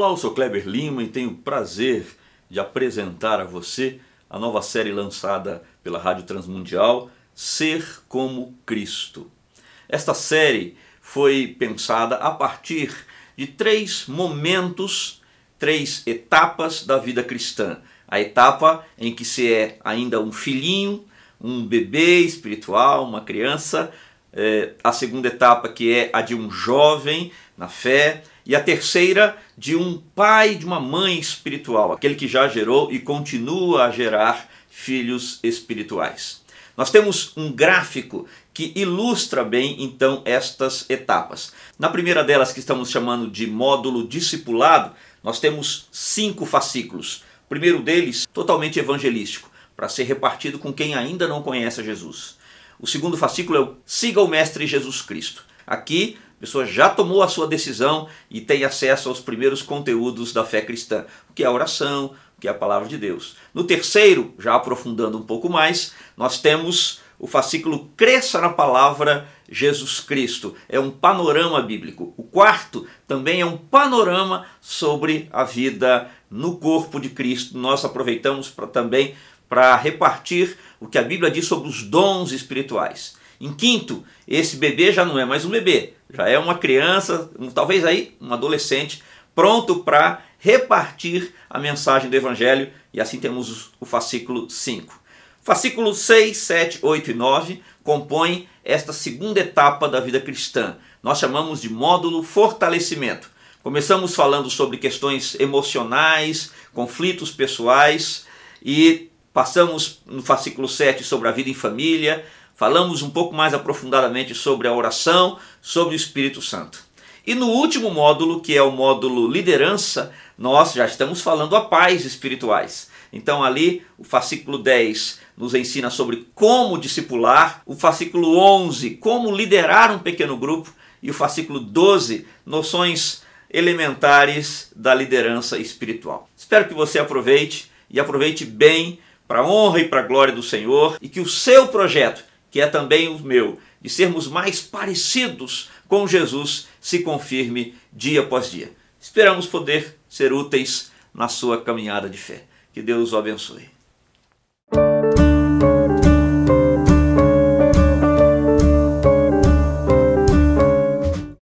Olá, eu sou Kleber Lima e tenho o prazer de apresentar a você a nova série lançada pela Rádio Transmundial, Ser como Cristo. Esta série foi pensada a partir de três momentos, três etapas da vida cristã. A etapa em que se é ainda um filhinho, um bebê espiritual, uma criança. É, a segunda etapa que é a de um jovem na fé, e a terceira de um pai, de uma mãe espiritual, aquele que já gerou e continua a gerar filhos espirituais. Nós temos um gráfico que ilustra bem então estas etapas. Na primeira delas, que estamos chamando de módulo discipulado, nós temos cinco fascículos. O primeiro deles, totalmente evangelístico, para ser repartido com quem ainda não conhece Jesus. O segundo fascículo é o Siga o Mestre Jesus Cristo. Aqui a pessoa já tomou a sua decisão e tem acesso aos primeiros conteúdos da fé cristã, o que é a oração, o que é a palavra de Deus. No terceiro, já aprofundando um pouco mais, nós temos o fascículo Cresça na Palavra Jesus Cristo. É um panorama bíblico. O quarto também é um panorama sobre a vida no corpo de Cristo. Nós aproveitamos pra, também para repartir o que a Bíblia diz sobre os dons espirituais. Em quinto, esse bebê já não é mais um bebê, já é uma criança, talvez aí um adolescente, pronto para repartir a mensagem do Evangelho, e assim temos o fascículo 5. Fascículo 6, 7, 8 e 9 compõem esta segunda etapa da vida cristã. Nós chamamos de módulo fortalecimento. Começamos falando sobre questões emocionais, conflitos pessoais e passamos no fascículo 7 sobre a vida em família, falamos um pouco mais aprofundadamente sobre a oração, sobre o Espírito Santo. E no último módulo, que é o módulo liderança, nós já estamos falando a paz espirituais. Então, ali, o fascículo 10 nos ensina sobre como discipular, o fascículo 11, como liderar um pequeno grupo, e o fascículo 12, noções elementares da liderança espiritual. Espero que você aproveite e aproveite bem para a honra e para a glória do Senhor e que o seu projeto que é também o meu, de sermos mais parecidos com Jesus, se confirme dia após dia. Esperamos poder ser úteis na sua caminhada de fé. Que Deus o abençoe.